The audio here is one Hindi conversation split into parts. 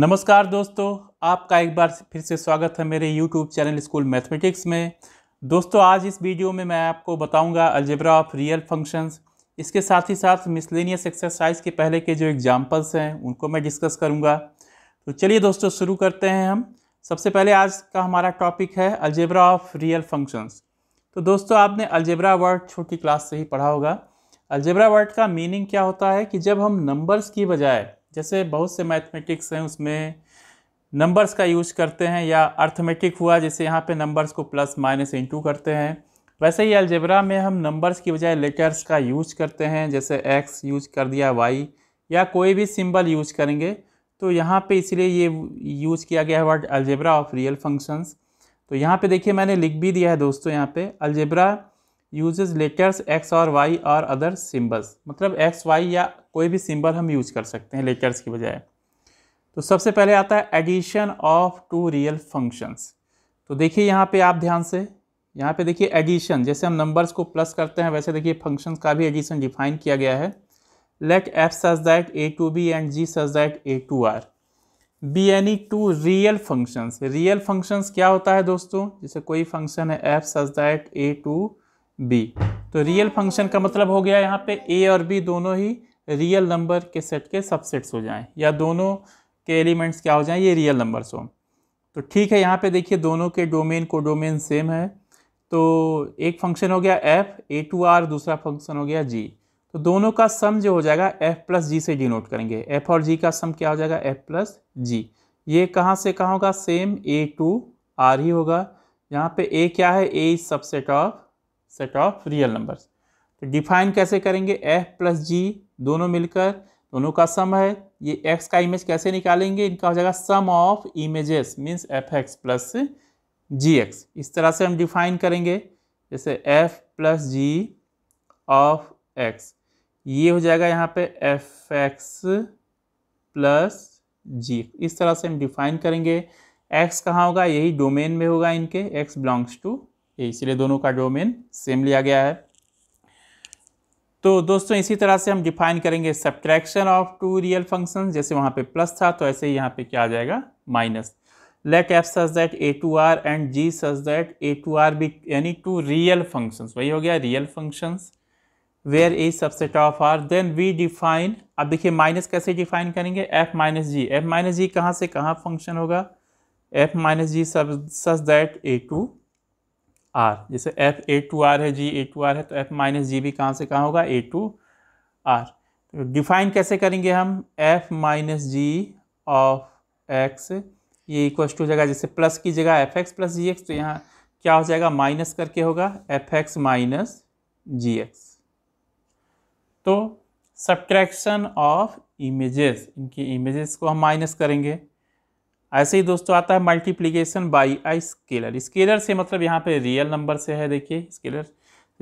नमस्कार दोस्तों आपका एक बार फिर से स्वागत है मेरे YouTube चैनल स्कूल मैथमेटिक्स में दोस्तों आज इस वीडियो में मैं आपको बताऊंगा अलजेब्रा ऑफ रियल फंक्शंस इसके साथ ही साथ मिसलेनियस एक्सरसाइज के पहले के जो एग्जांपल्स हैं उनको मैं डिस्कस करूंगा तो चलिए दोस्तों शुरू करते हैं हम सबसे पहले आज का हमारा टॉपिक है अलजेब्रा ऑफ रियल फंक्शंस तो दोस्तों आपने अलजेब्रा वर्ड छोटी क्लास से ही पढ़ा होगा अलजेब्रा वर्ड का मीनिंग क्या होता है कि जब हम नंबर्स की बजाय जैसे बहुत से मैथमेटिक्स हैं उसमें नंबर्स का यूज करते हैं या अर्थमेटिक हुआ जैसे यहाँ पे नंबर्स को प्लस माइनस इंटू करते हैं वैसे ही अल्जेब्रा में हम नंबर्स की बजाय लेटर्स का यूज करते हैं जैसे एक्स यूज कर दिया वाई या कोई भी सिंबल यूज करेंगे तो यहाँ पे इसलिए ये यूज़ किया गया है word algebra of real functions तो यहाँ पे देखिए मैंने लिख भी दिया है दोस्तों यहाँ पे अल्जेब्रा यूजेज लेटर्स एक्स और वाई और अदर सिम्बल्स मतलब एक्स वाई या कोई भी सिम्बल हम यूज कर सकते हैं लेटर्स की बजाय तो सबसे पहले आता है addition of two real functions तो देखिए यहाँ पे आप ध्यान से यहाँ पे देखिए एडिशन जैसे हम नंबर्स को प्लस करते हैं वैसे देखिए फंक्शंस का भी एडिशन डिफाइन किया गया है let f such that A to B and g such that A to R B any two real functions real functions क्या होता है दोस्तों जैसे कोई फंक्शन है f such that A to B तो रियल फंक्शन का मतलब हो गया यहाँ पे ए और बी दोनों ही रियल नंबर के सेट के सबसेट्स हो जाएं या दोनों के एलिमेंट्स क्या हो जाएं ये रियल नंबर्स हों तो ठीक है यहाँ पे देखिए दोनों के डोमेन को डोमेन सेम है तो एक फंक्शन हो गया एफ ए टू आर दूसरा फंक्शन हो गया जी तो दोनों का सम जो हो जाएगा एफ प्लस जी से डिनोट करेंगे एफ और जी का सम क्या हो जाएगा एफ प्लस जी ये कहाँ से कहाँ होगा सेम ए टू आर ही होगा यहाँ पे ए क्या है A is subset of set of real numbers तो डिफाइन कैसे करेंगे एफ प्लस जी दोनों मिलकर दोनों का सम है ये एक्स का इमेज कैसे निकालेंगे इनका हो जाएगा sum of images means f x plus g x इस तरह से हम डिफाइन करेंगे जैसे f plus g of x ये हो जाएगा यहाँ पे एफ एक्स प्लस जी इस तरह से हम डिफाइन करेंगे एक्स कहाँ होगा यही डोमेन में होगा इनके एक्स बिलोंग्स टू ए इसलिए दोनों का डोमेन सेम लिया गया है तो दोस्तों इसी तरह से हम डिफाइन करेंगे subtraction of two real function जैसे वहाँ पे प्लस था तो ऐसे ही यहाँ पे क्या आ जाएगा minus let f such that A to are and g such that A to R B यानी टू रियल फंक्शंस वही हो गया real functions where is subset of R then we define अब देखिए माइनस कैसे डिफाइन करेंगे f minus g f minus g कहाँ से कहाँ फंक्शन होगा f minus g such that A to R जैसे एफ ए टू आर है जी ए टू आर है तो एफ माइनस जी भी कहाँ से कहाँ होगा ए टू आर तो डिफाइन कैसे करेंगे हम f minus g of x ये इक्व टू जगह जैसे प्लस की जगह f x plus g x तो यहाँ क्या हो जाएगा माइनस करके होगा f x minus g x तो सब्ट्रैक्शन ऑफ इमेजेस इनके इमेजेस को हम माइनस करेंगे ऐसे ही दोस्तों आता है multiplication by a scalar scalar से मतलब यहाँ पे रियल नंबर से है देखिए स्केलर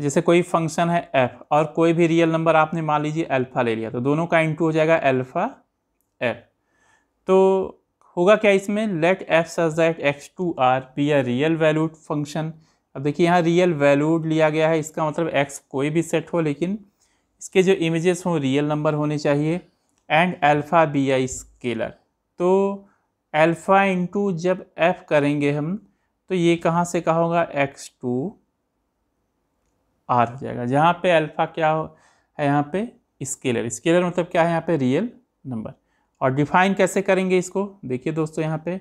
जैसे कोई फंक्शन है एफ और कोई भी रियल नंबर आपने मान लीजिए अल्फ़ा ले लिया तो दोनों का इंटू हो जाएगा अल्फ़ा एफ तो होगा क्या इसमें let f such that X to R be a real valued function अब देखिए यहाँ रियल वैल्यूड लिया गया है इसका मतलब एक्स कोई भी सेट हो लेकिन इसके जो इमेजेस हों रियल नंबर होने चाहिए and alpha be a scalar तो अल्फ़ा इंटू जब एफ़ करेंगे हम तो ये कहाँ से कहा होगा एक्स टू आर हो जाएगा जहाँ पे अल्फ़ा क्या हो है यहाँ पे स्केलर स्केलर मतलब क्या है यहाँ पे रियल नंबर और डिफाइन कैसे करेंगे इसको देखिए दोस्तों यहाँ पे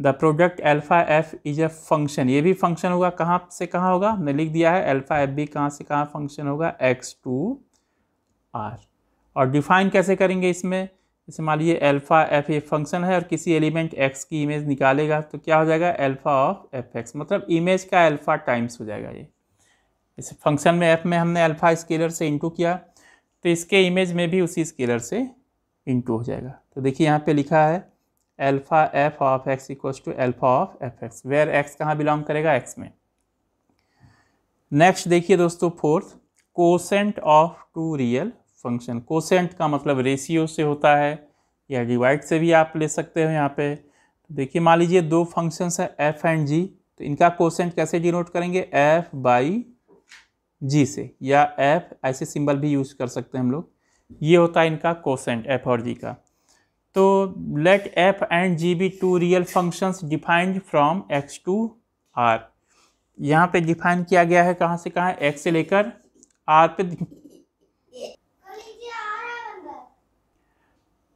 the product alpha f is a function ये भी फंक्शन होगा कहाँ से कहाँ होगा हमने लिख दिया है अल्फ़ा एफ भी कहाँ से कहाँ फंक्शन होगा एक्स टू आर और डिफाइन कैसे करेंगे इसमें जैसे मान लीजिए अल्फ़ा एफ ए फंक्शन है और किसी एलिमेंट एक्स की इमेज निकालेगा तो क्या हो जाएगा अल्फ़ा ऑफ एफ एक्स मतलब इमेज का अल्फ़ा टाइम्स हो जाएगा ये जैसे फंक्शन में एफ में हमने अल्फ़ा स्केलर से इंटू किया तो इसके इमेज में भी उसी स्केलर से इंटू हो जाएगा तो देखिए यहाँ पे लिखा है alpha f of x equal to alpha of f x where x कहाँ बिलोंग करेगा एक्स में नेक्स्ट देखिए दोस्तों fourth quotient of two real function quotient का मतलब रेशियो से होता है या डिवाइड से भी आप ले सकते हो यहाँ पे देखिए मान लीजिए दो फंक्शंस हैं एफ एंड जी तो इनका कोसेंट कैसे डिनोट करेंगे एफ बाई जी से या एफ ऐसे सिंबल भी यूज़ कर सकते हैं हम लोग ये होता है इनका कोसेंट एफ और जी का तो let F and G be two real functions defined from X to R यहाँ पे डिफाइन किया गया है कहाँ से कहाँ एक्स से लेकर आर पे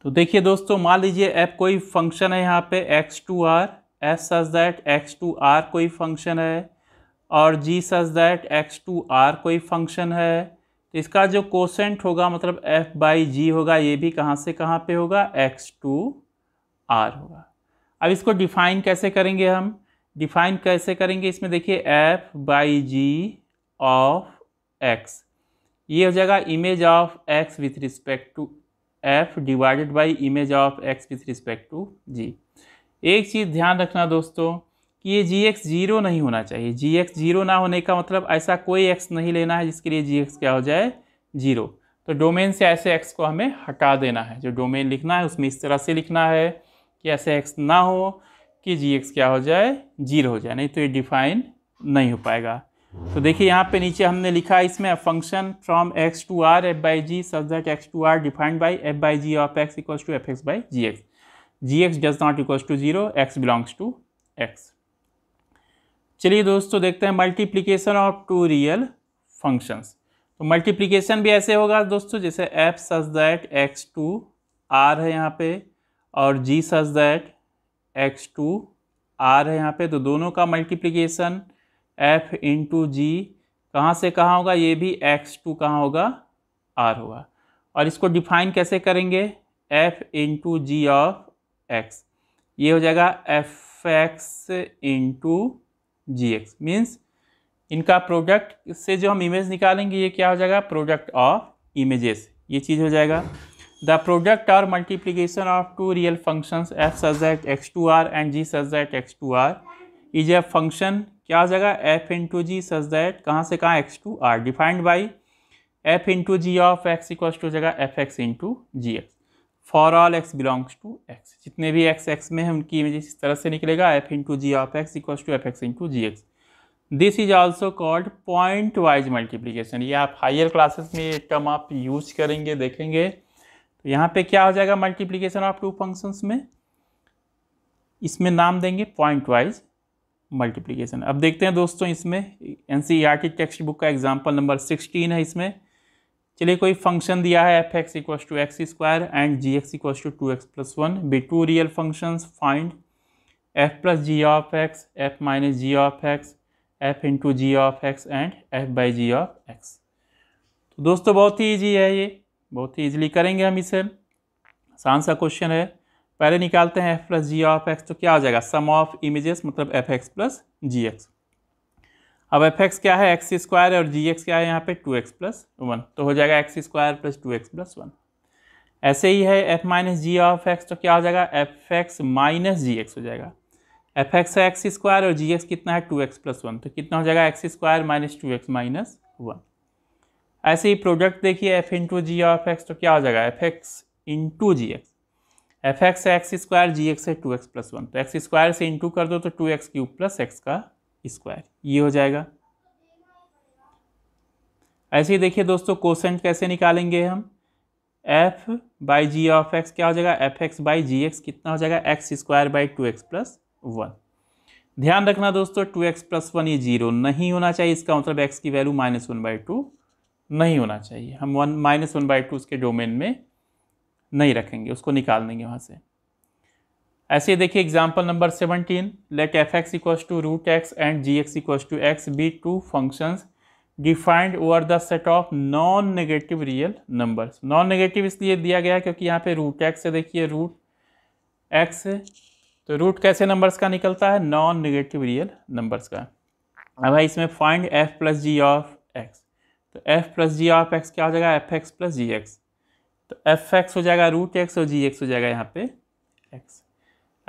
तो देखिए दोस्तों मान लीजिए एफ कोई फंक्शन है यहाँ पे X to R s such that X to R कोई फंक्शन है और g such that X to R कोई फंक्शन है तो इसका जो कोसेंट होगा मतलब एफ बाई जी होगा ये भी कहाँ से कहाँ पे होगा एक्स टू आर होगा अब इसको डिफाइन कैसे करेंगे हम डिफाइन कैसे करेंगे इसमें देखिए f by g of x ये हो जाएगा image of x with respect to f divided by image of x with respect to g एक चीज़ ध्यान रखना दोस्तों कि ये जी एक्स जीरो नहीं होना चाहिए जी एक्स जीरो ना होने का मतलब ऐसा कोई एक्स नहीं लेना है जिसके लिए जी एक्स क्या हो जाए जीरो तो डोमेन से ऐसे एक्स को हमें हटा देना है जो डोमेन लिखना है उसमें इस तरह से लिखना है कि ऐसे एक्स ना हो कि जी एक्स क्या हो जाए जीरो हो जाए नहीं तो ये डिफाइन नहीं हो पाएगा तो देखिए यहाँ पे नीचे हमने लिखा है इसमें function from X to R f by g such that X to R defined by f by g of x equals to f x by g x g x does not equals to zero x belongs to X चलिए दोस्तों देखते हैं multiplication of two real functions तो मल्टीप्लीकेशन भी ऐसे होगा दोस्तों जैसे F such that X to R है यहाँ पे और g such that X to R है यहाँ पे तो दोनों का मल्टीप्लीकेशन एफ इंटू जी कहाँ से कहाँ होगा ये भी एक्स टू कहाँ होगा आर होगा और इसको डिफाइन कैसे करेंगे f into g of x ये हो जाएगा f x into g x means इनका प्रोडक्ट से जो हम इमेज निकालेंगे ये क्या हो जाएगा प्रोडक्ट ऑफ इमेजेस ये चीज़ हो जाएगा द प्रोडक्ट और multiplication of two real functions f such that X to are and g such that X to R is a function क्या आ जाएगा f into g such that कहाँ से कहाँ X to R defined by f into g of x equals to हो जाएगा f x into g x for all x belongs to X जितने भी एक्स एक्स में है उनकी इमेज इस तरह से निकलेगा f into g of x equals to f x into g x this is also called pointwise multiplication ये आप हाइयर क्लासेस में ये टर्म आप यूज करेंगे देखेंगे तो यहाँ पे क्या हो जाएगा मल्टीप्लीकेशन ऑफ टू फंक्शंस में इसमें नाम देंगे पॉइंट वाइज मल्टीप्लीकेशन अब देखते हैं दोस्तों इसमें N C R textbook का एग्जाम्पल नंबर सिक्सटीन है इसमें चलिए कोई फंक्शन दिया है f x equals to x square and g x equals to two x plus one be two real function find f plus g of x f minus g of x f into g of x and f by g of x तो दोस्तों बहुत ही ईजी है ये बहुत ही ईजिली करेंगे हम इसे आसान सा क्वेश्चन है पहले निकालते हैं f plus g of x तो क्या हो जाएगा सम ऑफ इमेजेस मतलब f x plus g x अब एफ एक्स क्या है एक्स स्क्वायर और जी एक्स क्या है यहाँ पे टू एक्स प्लस वन तो हो जाएगा x square plus two x plus one ऐसे ही है f minus g of x तो क्या हो जाएगा f x minus g x हो जाएगा एफ एक्स है एक्स स्क्वायर और जी एक्स कितना है टू एक्स प्लस वन तो कितना हो जाएगा x square minus two x minus one ऐसे ही प्रोडक्ट देखिए f into g of x तो क्या हो जाएगा f x into g x f x है एक्स स्क्वायर जी एक्स है टू एक्स प्लस वन तो एक्स स्क्वायर से इंटू कर दो तो two x cube plus x का स्क्वायर ये हो जाएगा ऐसे ही देखिए दोस्तों कोसेंट कैसे निकालेंगे हम f by g of x क्या हो जाएगा f x by g x कितना हो जाएगा x square by two x plus one ध्यान रखना दोस्तों टू एक्स प्लस वन ये जीरो नहीं होना चाहिए इसका मतलब एक्स की value minus one by two नहीं होना चाहिए हम one minus one by two उसके डोमेन में नहीं रखेंगे उसको निकाल देंगे वहाँ से ऐसे देखिए example number seventeen let f x equal to root x and g x equal to x be two functions defined over the set of non negative real numbers non negative इसलिए दिया गया क्योंकि यहाँ पे रूट एक्स है देखिए रूट एक्स तो रूट कैसे नंबर्स का निकलता है नॉन नेगेटिव रियल नंबर्स का अब भाई इसमें find f plus g of x तो f plus g of x क्या हो जाएगा f x plus g x तो एफ एक्स हो जाएगा रूट एक्स और जी एक्स हो जाएगा यहाँ पे एक्स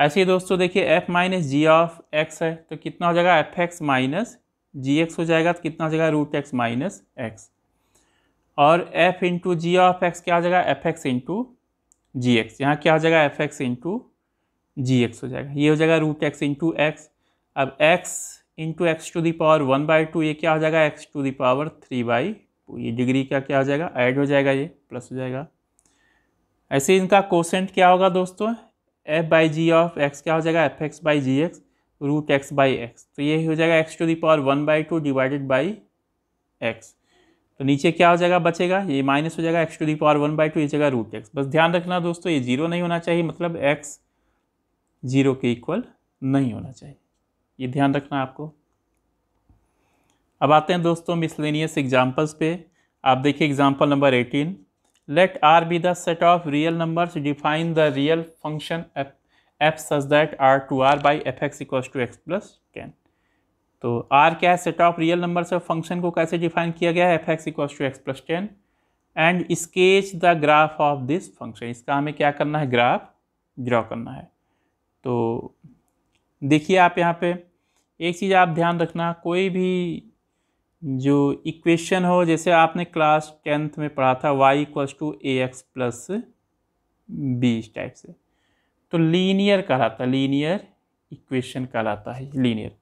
ऐसे ही दोस्तों देखिए f minus g of x है तो कितना हो जाएगा f x minus g x हो जाएगा तो कितना हो जाएगा रूट एक्स माइनस एक्स और f into g of x क्या हो जाएगा f x into g x यहाँ क्या हो जाएगा f x into g x हो जाएगा ये हो जाएगा रूट एक्स इंटू एक्स अब x into x to the power one by two ये क्या हो जाएगा x to the power three by two ये डिग्री का क्या हो जाएगा ऐड हो जाएगा ये प्लस हो जाएगा ऐसे इनका कोसेंट क्या होगा दोस्तों f by g of x क्या हो जाएगा f x by g x root x by x तो ये हो जाएगा x to the power one by two divided by x तो नीचे क्या हो जाएगा बचेगा ये माइनस हो जाएगा x to the power one by two ये जगह रूट एक्स बस ध्यान रखना दोस्तों ये जीरो नहीं होना चाहिए मतलब एक्स जीरो के इक्वल नहीं होना चाहिए ये ध्यान रखना आपको अब आते हैं दोस्तों मिसलेनियस एग्जाम्पल्स पे आप देखिए example number eighteen let r be the set of real numbers define the real function f, f such that r to r by fx equals to x plus ten तो आर क्या है सेट ऑफ रियल नंबर से फंक्शन को कैसे डिफाइन किया गया है f x equals to x plus ten and sketch the graph of this function इसका हमें क्या करना है ग्राफ ड्रॉ करना है तो देखिए आप यहाँ पे एक चीज़ आप ध्यान रखना कोई भी जो इक्वेशन हो जैसे आपने क्लास टेंथ में पढ़ा था y equal to a x plus b इस टाइप से तो लीनियर कहलाता लीनियर इक्वेशन कहलाता है लीनियर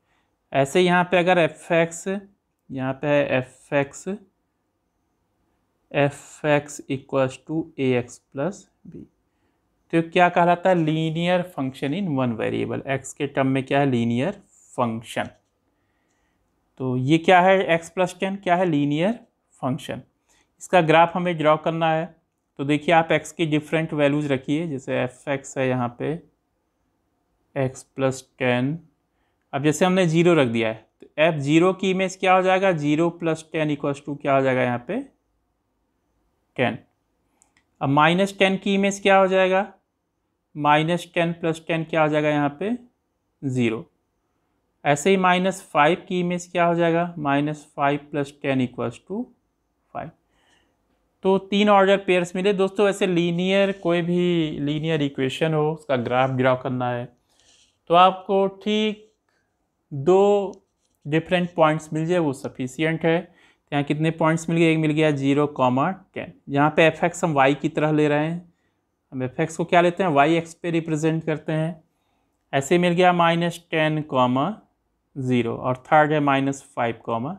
ऐसे यहाँ पे अगर एफ एक्स यहाँ पे है f x f x equal to a x plus b तो क्या कहलाता है linear function in one variable x के टर्म में क्या है लीनियर फंक्शन तो ये क्या है एक्स प्लस टेन क्या है लीनियर फंक्शन इसका ग्राफ हमें ड्रॉ करना है तो देखिए आप एक्स की डिफरेंट वैल्यूज़ रखिए जैसे एफ एक्स है यहाँ पे एक्स प्लस टेन अब जैसे हमने ज़ीरो रख दिया है तो एफ ज़ीरो की इमेज क्या हो जाएगा zero plus ten equals to क्या हो जाएगा यहाँ पे टेन अब माइनस टेन की इमेज क्या हो जाएगा माइनस टेन प्लस टेन क्या हो जाएगा यहाँ पे ज़ीरो ऐसे ही माइनस फाइव की इमेज क्या हो जाएगा minus five plus ten equals to five तो तीन ऑर्डर पेयर्स मिले दोस्तों ऐसे लीनियर कोई भी लीनियर इक्वेशन हो उसका ग्राफ ड्रा करना है तो आपको ठीक दो डिफरेंट पॉइंट्स मिल जाए वो सफिशियंट है यहाँ कितने पॉइंट्स मिल गए एक मिल गया जीरो कॉमा टेन यहाँ पर एफ एक्स हम वाई की तरह ले रहे हैं हम एफ एक्स को क्या लेते हैं वाई एक्स पे रिप्रेजेंट करते हैं ऐसे मिल गया माइनस टेन कॉमा ज़ीरो और थर्ड है माइनस फाइव कॉमा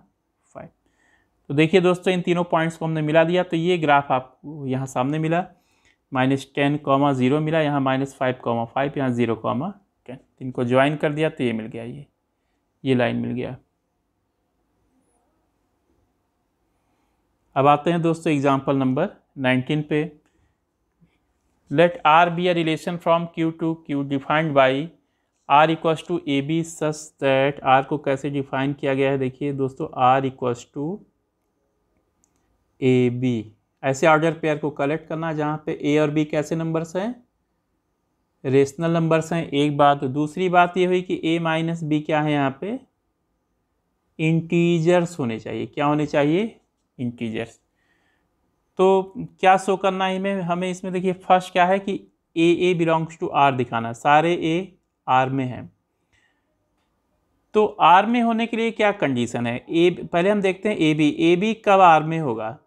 फाइव तो देखिए दोस्तों इन तीनों पॉइंट्स को हमने मिला दिया तो ये ग्राफ आपको यहाँ सामने मिला माइनस टेन कॉमा ज़ीरो मिला यहाँ माइनस फाइव कॉमा फाइव यहाँ ज़ीरो कॉमा टेन इनको ज्वाइन कर दिया तो ये मिल गया ये ये लाइन मिल गया अब आते हैं दोस्तों एग्जाम्पल नंबर नाइनटीन पे let r be a relation from q to q defined by r equals to a b such that r को कैसे डिफाइन किया गया है देखिए दोस्तों r equals to a b ऐसे ऑर्डर पेयर को कलेक्ट करना जहाँ पे ए और बी कैसे नंबर्स हैं रेशनल नंबर्स हैं एक बात दूसरी बात ये हुई कि ए माइनस बी क्या है यहाँ पे इंटीजर्स होने चाहिए क्या होने चाहिए इंटीजर्स तो क्या शो करना है हमें इसमें देखिए फर्स्ट क्या है कि a a belongs to r दिखाना सारे ए आर में है तो आर में होने के लिए क्या कंडीशन है ए पहले हम देखते हैं ए बी ए बी कब आर में होगा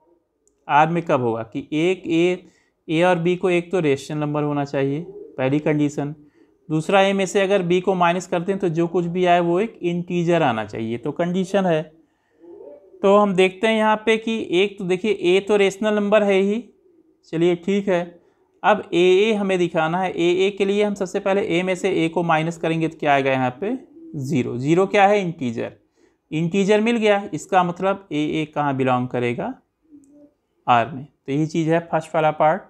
आर में कब होगा कि एक ए ए और बी को एक तो रेशनल नंबर होना चाहिए पहली कंडीशन दूसरा ए में से अगर बी को माइनस करते हैं तो जो कुछ भी आए वो एक इंटीजर आना चाहिए तो कंडीशन है तो हम देखते हैं यहाँ पे कि एक तो देखिए ए तो रेशनल नंबर है ही चलिए ठीक है अब ए ए हमें दिखाना है ए ए के लिए हम सबसे पहले ए में से ए को माइनस करेंगे तो क्या आएगा यहाँ पे ज़ीरो ज़ीरो क्या है इंटीजर इंटीजर मिल गया इसका मतलब ए ए कहाँ बिलोंग करेगा आर में तो यही चीज़ है फर्स्ट वाला पार्ट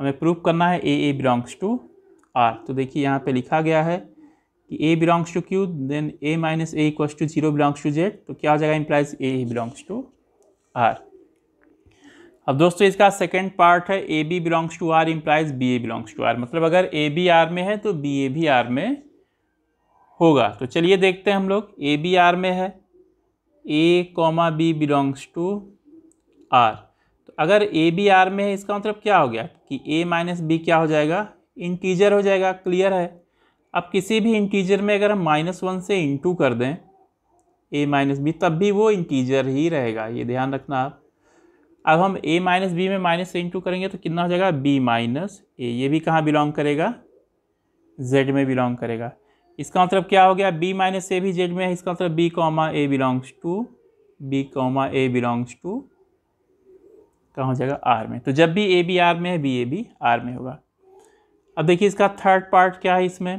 हमें प्रूव करना है a a belongs to are तो देखिए यहाँ पे लिखा गया है कि a belongs to q then a minus a equals to zero belongs to z तो क्या हो जाएगा implies a belongs to r अब दोस्तों इसका सेकेंड पार्ट है a b belongs to r implies b a belongs to r मतलब अगर ए बी आर में है तो बी ए भी आर में होगा तो चलिए देखते हैं हम लोग ए बी आर में है a comma b belongs to are तो अगर ए बी आर में है इसका मतलब क्या हो गया कि ए माइनस बी क्या हो जाएगा इंटीजर हो जाएगा क्लियर है अब किसी भी इंटीजर में अगर हम माइनस वन से इंटू कर दें ए माइनस बी तब भी वो इंटीजर ही रहेगा ये ध्यान रखना आप अब हम a माइनस बी में माइनस से इंटू करेंगे तो कितना हो जाएगा b माइनस ए ये भी कहाँ बिलोंग करेगा z में बिलोंग करेगा इसका मतलब क्या हो गया b माइनस ए भी z में है इसका मतलब b comma a belongs to b comma a belongs to कहाँ हो जाएगा आर में तो जब भी ए बी आर में है बी ए बी आर में होगा अब देखिए इसका थर्ड पार्ट क्या है इसमें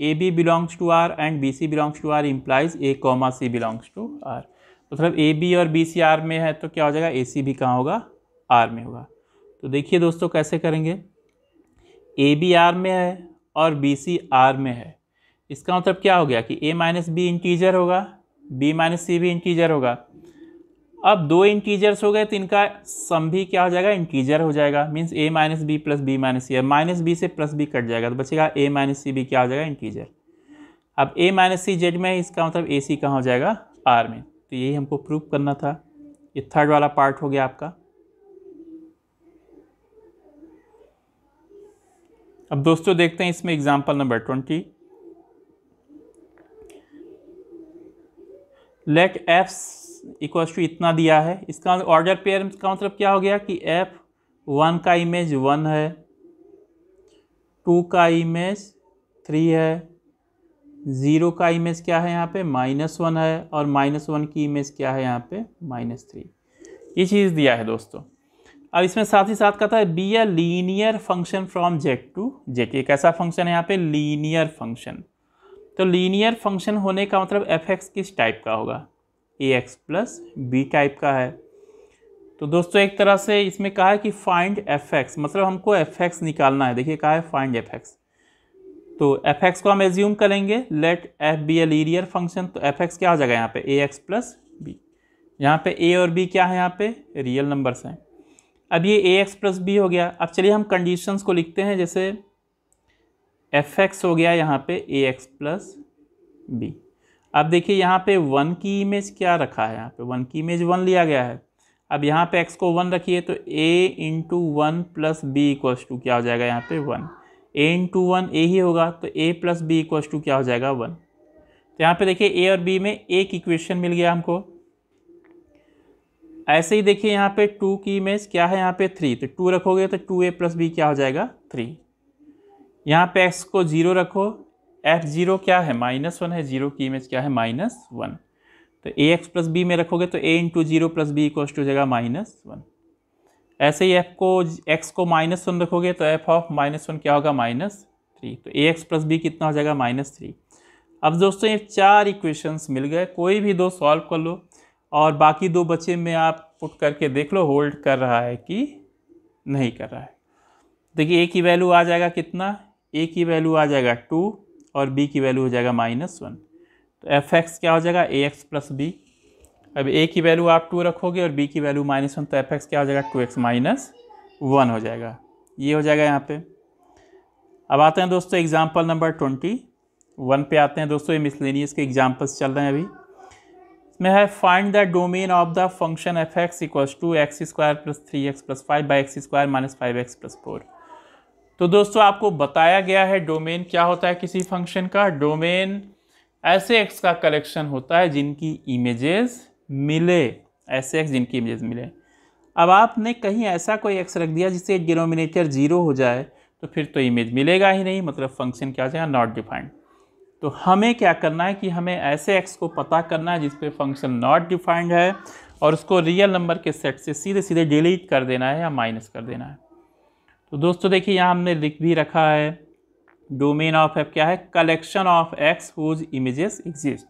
a b belongs to are and b c belongs to r implies a comma c belongs to are तो मतलब ए बी और बी सी आर में है तो क्या हो जाएगा ए सी भी कहाँ होगा आर में होगा तो देखिए दोस्तों कैसे करेंगे ए बी आर में है और बी सी आर में है इसका मतलब क्या हो गया कि ए माइनस बी इंटीजर होगा बी माइनस सी भी इंटीजर होगा अब दो इंटीजर्स हो गए तो इनका सम भी क्या हो जाएगा इंटीजर हो जाएगा means a minus b plus b minus c minus b से प्लस बी कट जाएगा तो बचेगा ए माइनस सी भी क्या हो जाएगा इंटीजर अब ए माइनस सी जेड में इसका मतलब ए सी कहाँ हो जाएगा आर में तो यही हमको प्रूव करना था ये थर्ड वाला पार्ट हो गया आपका अब दोस्तों देखते हैं इसमें example number twenty let f equal to इतना दिया है इसका ऑर्डर पेयर का मतलब क्या हो गया कि एफ वन का इमेज वन है टू का इमेज थ्री है ज़ीरो का इमेज क्या है यहाँ पे माइनस वन है और माइनस वन की इमेज क्या है यहाँ पे माइनस थ्री ये चीज़ दिया है दोस्तों अब इसमें साथ ही साथ कहता है be a linear function from z to z एक ऐसा फंक्शन है यहाँ पे लीनियर फंक्शन तो लीनियर फंक्शन होने का मतलब एफ एक्स किस टाइप का होगा a x plus b type का है तो दोस्तों एक तरह से इसमें कहा है कि फाइंड एफ एक्स मतलब हमको एफ एक्स निकालना है देखिए कहा है फाइंड एफ एक्स तो एफ एक्स को हम एज्यूम करेंगे let f be a linear function तो एफ एक्स क्या आ जाएगा यहाँ पे ए एक्स प्लस बी यहाँ पे ए और बी क्या है यहाँ पे रियल नंबर्स हैं अब ये ए एक्स प्लस बी हो गया अब चलिए हम कंडीशंस को लिखते हैं जैसे एफ एक्स हो गया यहाँ पे ए एक्स प्लस बी अब देखिए यहाँ पे वन की इमेज क्या रखा है यहाँ पे वन की इमेज वन लिया गया है अब यहाँ पे एक्स को वन रखिए तो a into one plus b equals to क्या हो जाएगा यहाँ पे one a into one a ही होगा तो a plus b equals to क्या हो जाएगा वन तो यहाँ पे देखिए ए और बी में एक इक्वेशन मिल गया हमको ऐसे ही देखिए यहाँ पे टू की इमेज क्या है यहाँ पे थ्री तो टू रखोगे तो टू ए प्लस बी क्या हो जाएगा थ्री यहाँ पे एक्स को जीरो रखो एफ जीरो क्या है माइनस वन है जीरो की इमेज क्या है माइनस वन तो ए एक्स प्लस बी में रखोगे तो a into zero plus b equals to हो जाएगा माइनस वन ऐसे ही एफ को एक्स को माइनस वन रखोगे तो एफ ऑफ माइनस वन क्या होगा माइनस थ्री तो ए एक्स प्लस बी कितना हो जाएगा माइनस थ्री अब दोस्तों ये चार इक्वेशंस मिल गए कोई भी दो सॉल्व कर लो और बाकी दो बचे में आप पुट करके देख लो होल्ड कर रहा है कि नहीं कर रहा है देखिए ए की वैल्यू आ जाएगा कितना ए की वैल्यू आ जाएगा टू और बी की वैल्यू हो जाएगा माइनस वन तो एफ एक्स क्या हो जाएगा ए एक्स प्लस बी अब ए की वैल्यू आप टू रखोगे और बी की वैल्यू माइनस वन तो एफ एक्स क्या हो जाएगा टू एक्स माइनस वन हो जाएगा ये हो जाएगा यहाँ पे अब आते हैं दोस्तों एग्जाम्पल नंबर ट्वेंटी वन पे आते हैं दोस्तों ये मिसलेनियस के एग्जाम्पल्स चल रहे हैं अभी इसमें है find the domain of the function f x equals to x square plus three x plus five by x square minus five x plus four तो दोस्तों आपको बताया गया है डोमेन क्या होता है किसी फंक्शन का डोमेन ऐसे एक्स का कलेक्शन होता है जिनकी इमेजेस मिले ऐसे एक्स जिनकी इमेजेस मिले अब आपने कहीं ऐसा कोई एक्स रख दिया जिससे डिनोमिनेटर ज़ीरो हो जाए तो फिर तो इमेज मिलेगा ही नहीं मतलब फंक्शन क्या हो जाएगा नॉट डिफाइंड तो हमें क्या करना है कि हमें ऐसे एक्स को पता करना है जिस पर फंक्शन नॉट डिफाइंड है और उसको रियल नंबर के सेट से सीधे सीधे डिलीट कर देना है या माइनस कर देना है तो दोस्तों देखिए यहाँ हमने लिख भी रखा है डोमेन ऑफ एफ क्या है collection of x whose images exist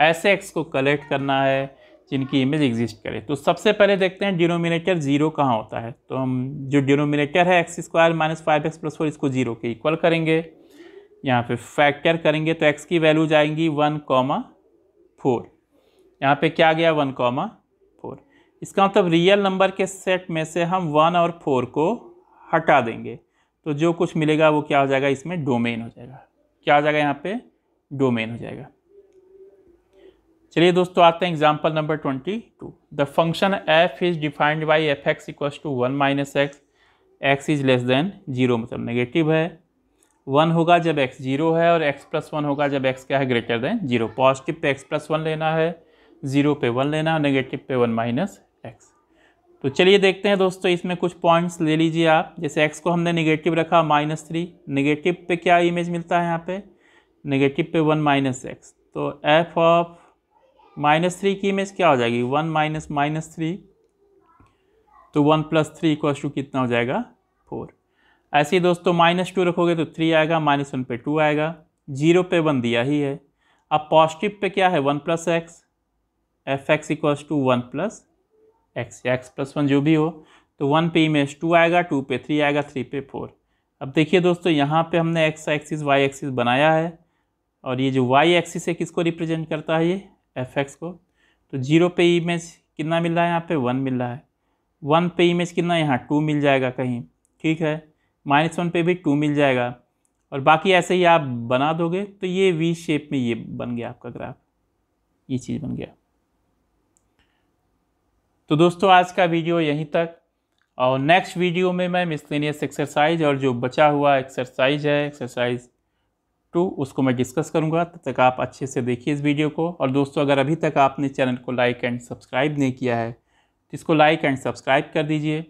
ऐसे एक्स को कलेक्ट करना है जिनकी इमेज एग्जिस्ट करे तो सबसे पहले देखते हैं डिनोमिनेटर जीरो कहाँ होता है तो हम जो डिनोमिनेटर है x square minus five x plus four इसको जीरो के इक्वल करेंगे यहाँ पे फैक्टर करेंगे तो एक्स की वैल्यू जाएंगी वन कॉमा फोर यहाँ पर क्या गया वन कॉमा फोर इसका मतलब रियल नंबर के सेट में से हम वन और फोर को हटा देंगे तो जो कुछ मिलेगा वो क्या हो जाएगा इसमें डोमेन हो जाएगा क्या हो जाएगा यहाँ पर डोमेन हो जाएगा चलिए दोस्तों आते हैं example number twenty two the function f is defined by f x equal to one minus x x is less than zero मतलब नेगेटिव है वन होगा जब एक्स जीरो है और एक्स प्लस वन होगा जब एक्स क्या है ग्रेटर देन जीरो पॉजिटिव पे एक्स प्लस वन लेना है ज़ीरो पे वन लेना है नेगेटिव पे वन माइनस एक्स तो चलिए देखते हैं दोस्तों इसमें कुछ पॉइंट्स ले लीजिए आप जैसे एक्स को हमने नेगेटिव रखा माइनस थ्री नेगेटिव पे क्या इमेज मिलता है यहाँ पे नेगेटिव पे वन माइनस एक्स तो एफ ऑफ माइनस थ्री की इमेज क्या हो जाएगी वन माइनस माइनस थ्री तो one plus three equals to कितना हो जाएगा फोर ऐसे ही दोस्तों माइनस टू रखोगे तो थ्री आएगा माइनस वन पे टू आएगा जीरो पे वन दिया ही है अब पॉजिटिव पे क्या है one plus x f x equals to one plus x x plus one जो भी हो तो वन पे इमेज टू आएगा टू पे थ्री आएगा थ्री पे फोर अब देखिए दोस्तों यहाँ पे हमने एक्स एक्सिस वाई एक्सिस बनाया है और ये जो वाई एक्सिस है किसको रिप्रेजेंट करता है ये एफ एक्स को तो जीरो पे इमेज कितना मिल रहा है यहाँ पे वन मिल रहा है वन पे इमेज कितना यहाँ टू मिल जाएगा कहीं ठीक है माइनस वन पे भी टू मिल जाएगा और बाकी ऐसे ही आप बना दोगे तो ये वी शेप में ये बन गया आपका ग्राफ ये चीज़ बन गया तो दोस्तों आज का वीडियो यहीं तक और नेक्स्ट वीडियो में मैं मिसलिनियस एक्सरसाइज और जो बचा हुआ एक्सरसाइज है एक्सरसाइज टू उसको मैं डिस्कस करूँगा तब तक आप अच्छे से देखिए इस वीडियो को और दोस्तों अगर अभी तक आपने चैनल को लाइक एंड सब्सक्राइब नहीं किया है तो इसको लाइक एंड सब्सक्राइब कर दीजिए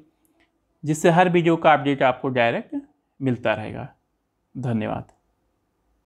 जिससे हर वीडियो का अपडेट आपको डायरेक्ट मिलता रहेगा धन्यवाद